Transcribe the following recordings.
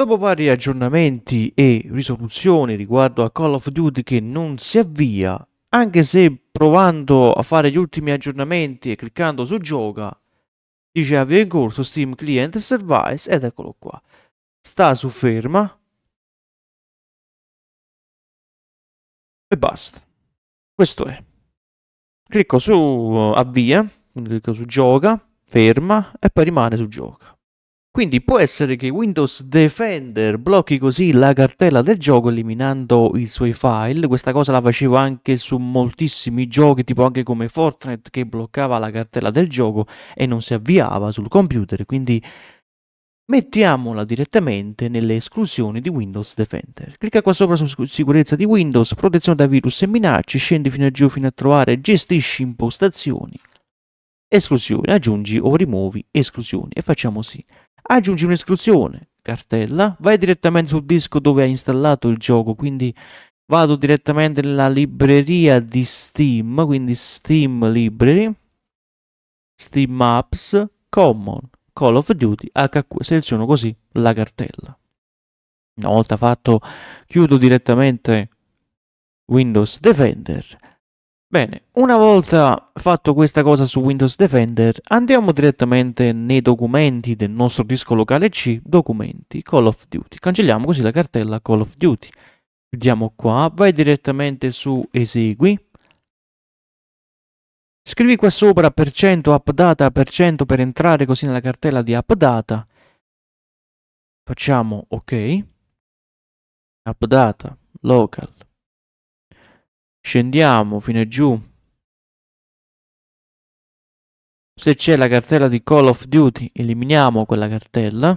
Dopo vari aggiornamenti e risoluzioni riguardo a Call of Duty che non si avvia, anche se provando a fare gli ultimi aggiornamenti e cliccando su gioca, dice avvia in corso Steam Client Service ed eccolo qua. Sta su ferma e basta. Questo è. Clicco su avvia, quindi clicco su gioca, ferma e poi rimane su gioca. Quindi può essere che Windows Defender blocchi così la cartella del gioco eliminando i suoi file. Questa cosa la facevo anche su moltissimi giochi, tipo anche come Fortnite che bloccava la cartella del gioco e non si avviava sul computer. Quindi mettiamola direttamente nelle esclusioni di Windows Defender. Clicca qua sopra su sicurezza di Windows, protezione da virus e minacce, scendi fino a giù fino a trovare gestisci impostazioni, esclusioni, aggiungi o rimuovi esclusioni e facciamo sì aggiungi un'esclusione, cartella, vai direttamente sul disco dove hai installato il gioco, quindi vado direttamente nella libreria di Steam, quindi Steam Library, Steam Apps, Common, Call of Duty, HQ, seleziono così la cartella. Una volta fatto chiudo direttamente Windows Defender Bene, una volta fatto questa cosa su Windows Defender, andiamo direttamente nei documenti del nostro disco locale C, documenti, Call of Duty. Cancelliamo così la cartella Call of Duty. Chiudiamo qua, vai direttamente su Esegui. Scrivi qua sopra per cento appdata per cento per entrare così nella cartella di appdata. Facciamo ok. Appdata, local, Scendiamo fino giù. Se c'è la cartella di Call of Duty, eliminiamo quella cartella.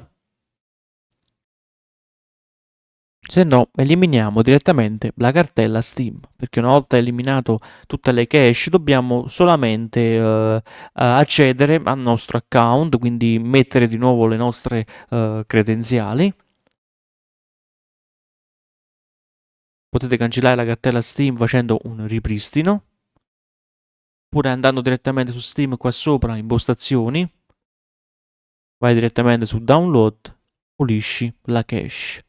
Se no, eliminiamo direttamente la cartella Steam, perché una volta eliminato tutte le cache dobbiamo solamente eh, accedere al nostro account, quindi mettere di nuovo le nostre eh, credenziali potete cancellare la cartella Steam facendo un ripristino, oppure andando direttamente su Steam qua sopra, impostazioni, vai direttamente su download, pulisci la cache.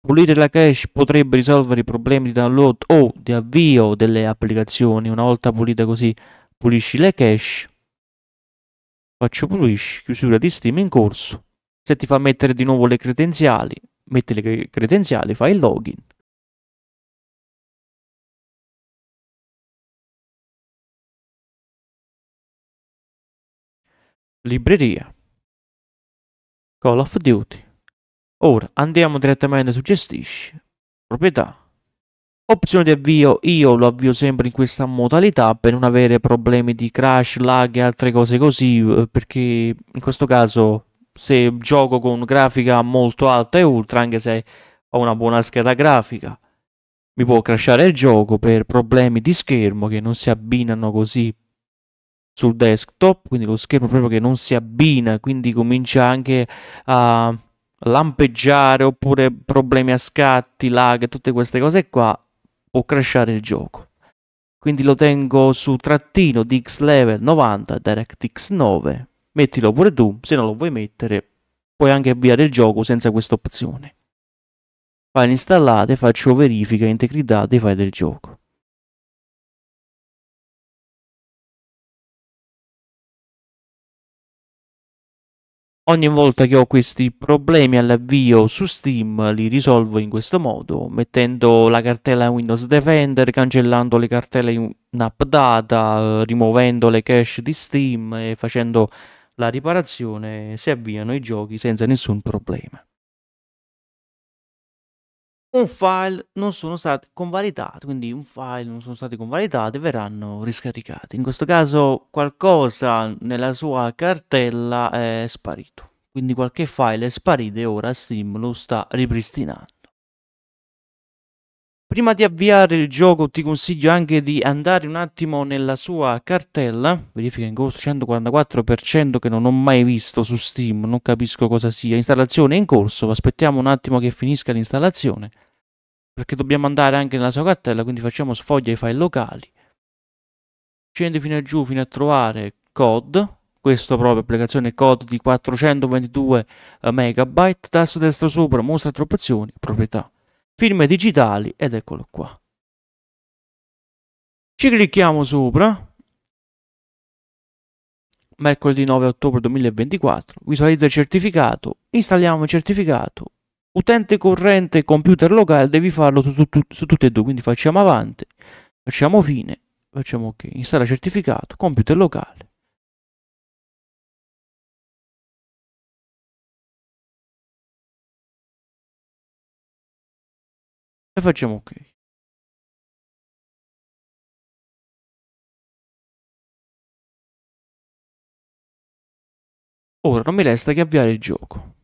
Pulire la cache potrebbe risolvere i problemi di download o di avvio delle applicazioni. Una volta pulita così, pulisci le cache. Faccio pulisci, chiusura di Steam in corso. Se ti fa mettere di nuovo le credenziali, metti le credenziali, fai il login. Libreria. Call of Duty. Ora andiamo direttamente su gestisci, proprietà. Opzione di avvio, io lo avvio sempre in questa modalità per non avere problemi di crash, lag e altre cose così, eh, perché in questo caso se gioco con grafica molto alta e ultra, anche se ho una buona scheda grafica, mi può crashare il gioco per problemi di schermo che non si abbinano così sul desktop, quindi lo schermo proprio che non si abbina, quindi comincia anche a lampeggiare oppure problemi a scatti, lag, tutte queste cose qua, può crashare il gioco. Quindi lo tengo su trattino DX Level 90 DirectX 9. Mettilo pure tu, se non lo vuoi mettere, puoi anche avviare il gioco senza questa opzione. File installate, faccio verifica integrità dei file del gioco. Ogni volta che ho questi problemi all'avvio su Steam li risolvo in questo modo, mettendo la cartella Windows Defender, cancellando le cartelle in appdata, eh, rimuovendo le cache di Steam e facendo la riparazione si avviano i giochi senza nessun problema un file non sono stati convalidati, quindi un file non sono stati convalidati verranno riscaricati. In questo caso qualcosa nella sua cartella è sparito, quindi qualche file è sparito e ora Sim lo sta ripristinando. Prima di avviare il gioco ti consiglio anche di andare un attimo nella sua cartella, verifica in corso 144% che non ho mai visto su Steam, non capisco cosa sia, installazione in corso, aspettiamo un attimo che finisca l'installazione, perché dobbiamo andare anche nella sua cartella, quindi facciamo sfoglia i file locali, scendi fino a giù fino a trovare code, questo proprio applicazione code di 422 MB, tasto destro sopra, mostra troppe opzioni, proprietà firme digitali ed eccolo qua. Ci clicchiamo sopra, mercoledì 9 ottobre 2024, visualizza il certificato, installiamo il certificato, utente corrente computer locale devi farlo su, su, su tutti e due, quindi facciamo avanti, facciamo fine, facciamo ok, installa certificato, computer locale. e facciamo ok. Ora non mi resta che avviare il gioco.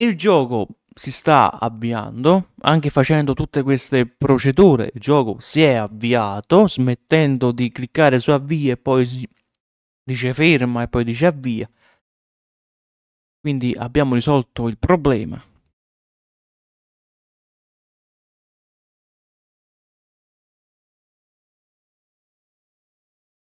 Il gioco si sta avviando, anche facendo tutte queste procedure, il gioco si è avviato, smettendo di cliccare su avvia e poi si dice ferma e poi dice avvia. Quindi abbiamo risolto il problema.